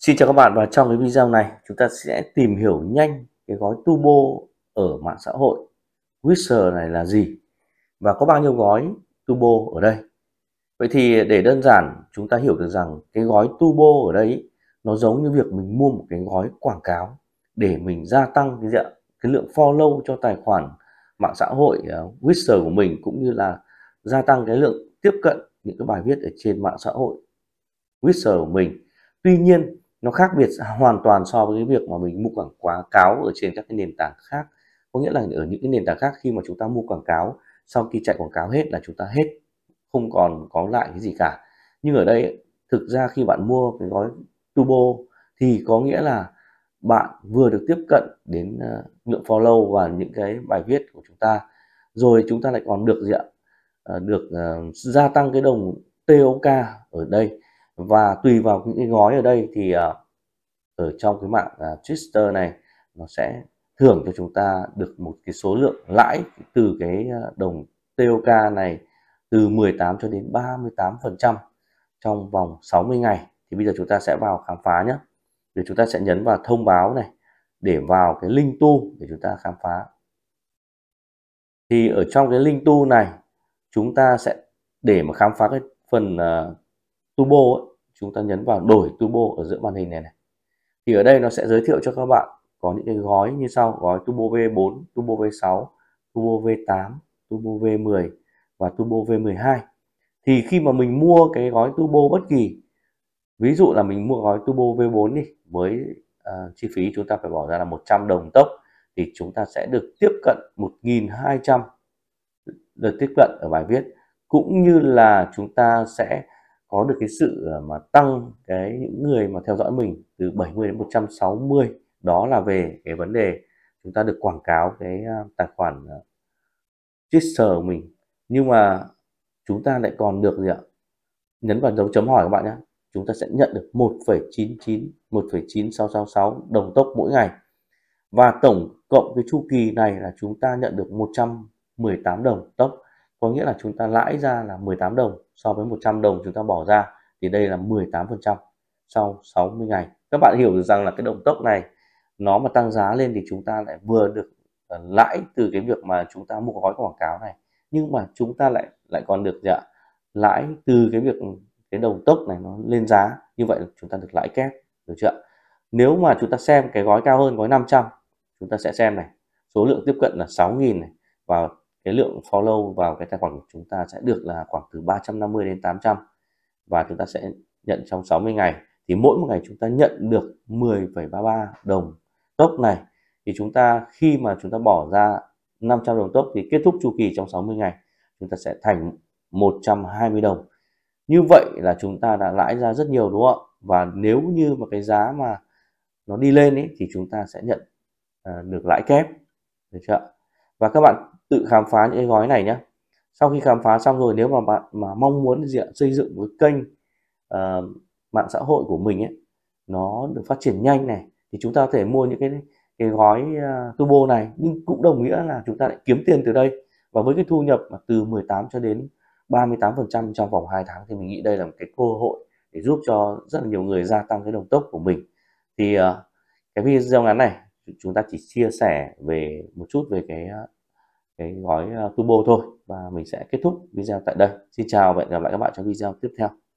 Xin chào các bạn và trong cái video này chúng ta sẽ tìm hiểu nhanh cái gói turbo ở mạng xã hội Whisper này là gì và có bao nhiêu gói turbo ở đây. Vậy thì để đơn giản chúng ta hiểu được rằng cái gói turbo ở đây nó giống như việc mình mua một cái gói quảng cáo để mình gia tăng cái, dạng, cái lượng follow cho tài khoản mạng xã hội uh, của mình cũng như là gia tăng cái lượng tiếp cận những cái bài viết ở trên mạng xã hội Whisper của mình. Tuy nhiên nó khác biệt hoàn toàn so với cái việc mà mình mua quảng quá cáo ở trên các cái nền tảng khác có nghĩa là ở những cái nền tảng khác khi mà chúng ta mua quảng cáo sau khi chạy quảng cáo hết là chúng ta hết không còn có lại cái gì cả nhưng ở đây thực ra khi bạn mua cái gói turbo thì có nghĩa là bạn vừa được tiếp cận đến ờ, lượng follow và những cái bài viết của chúng ta rồi chúng ta lại còn được gì ạ ờ, được ờ, gia tăng cái đồng TOK ở đây và tùy vào những cái gói ở đây thì ờ, ở trong cái mạng ờ, Twitter này nó sẽ thưởng cho chúng ta được một cái số lượng lãi từ cái ờ, đồng TOK này từ 18 cho đến 38% trong vòng 60 ngày thì bây giờ chúng ta sẽ vào khám phá nhé thì chúng ta sẽ nhấn vào thông báo này để vào cái link tu để chúng ta khám phá thì ở trong cái link tu này chúng ta sẽ để mà khám phá cái phần turbo ấy, chúng ta nhấn vào đổi turbo ở giữa màn hình này này thì ở đây nó sẽ giới thiệu cho các bạn có những cái gói như sau gói turbo V4 turbo V6 turbo V8 turbo V10 và turbo V12 thì khi mà mình mua cái gói turbo bất kỳ ví dụ là mình mua gói turbo V4 đi với uh, chi phí chúng ta phải bỏ ra là 100 đồng tốc thì chúng ta sẽ được tiếp cận 1.200 lượt tiếp cận ở bài viết cũng như là chúng ta sẽ có được cái sự ờ, mà tăng cái những người mà theo dõi mình từ 70 đến 160 đó là về cái vấn đề chúng ta được quảng cáo cái ờ, tài khoản ờ, Twitter của mình nhưng mà chúng ta lại còn được gì ạ nhấn vào dấu chấm hỏi các bạn nhé chúng ta sẽ nhận được 1,99 1,9666 đồng tốc mỗi ngày và tổng cộng cái chu kỳ này là chúng ta nhận được 118 đồng tốc có nghĩa là chúng ta lãi ra là 18 đồng so với 100 đồng chúng ta bỏ ra thì đây là 18% sau 60 ngày các bạn hiểu rằng là cái động tốc này nó mà tăng giá lên thì chúng ta lại vừa được ờ, lãi từ cái việc mà chúng ta mua gói quảng cáo này nhưng mà chúng ta lại lại còn được dạ, lãi từ cái việc cái đồng tốc này nó lên giá như vậy chúng ta được lãi kép được chưa nếu mà chúng ta xem cái gói cao hơn gói 500 chúng ta sẽ xem này số lượng tiếp cận là 6.000 này và cái lượng follow vào cái tài khoản của chúng ta sẽ được là khoảng từ 350 đến 800 và chúng ta sẽ nhận trong 60 ngày thì mỗi một ngày chúng ta nhận được 10,33 đồng tốc này thì chúng ta khi mà chúng ta bỏ ra 500 đồng tốc thì kết thúc chu kỳ trong 60 ngày chúng ta sẽ thành 120 đồng như vậy là chúng ta đã lãi ra rất nhiều đúng không ạ và nếu như mà cái giá mà nó đi lên ấy, thì chúng ta sẽ nhận uh, được lãi kép được chưa và các bạn tự khám phá những cái gói này nhé sau khi khám phá xong rồi nếu mà bạn mà mong muốn diện xây dựng một kênh uh, mạng xã hội của mình ấy nó được phát triển nhanh này thì chúng ta có thể mua những cái cái gói uh, turbo này nhưng cũng đồng nghĩa là chúng ta lại kiếm tiền từ đây và với cái thu nhập mà từ 18 cho đến 38% trong vòng 2 tháng thì mình nghĩ đây là một cái cơ hội để giúp cho rất là nhiều người gia tăng cái đồng tốc của mình thì uh, cái video ngắn này chúng ta chỉ chia sẻ về một chút về cái cái gói ờ, turbo thôi và mình sẽ kết thúc video tại đây xin chào và hẹn gặp lại các bạn trong video tiếp theo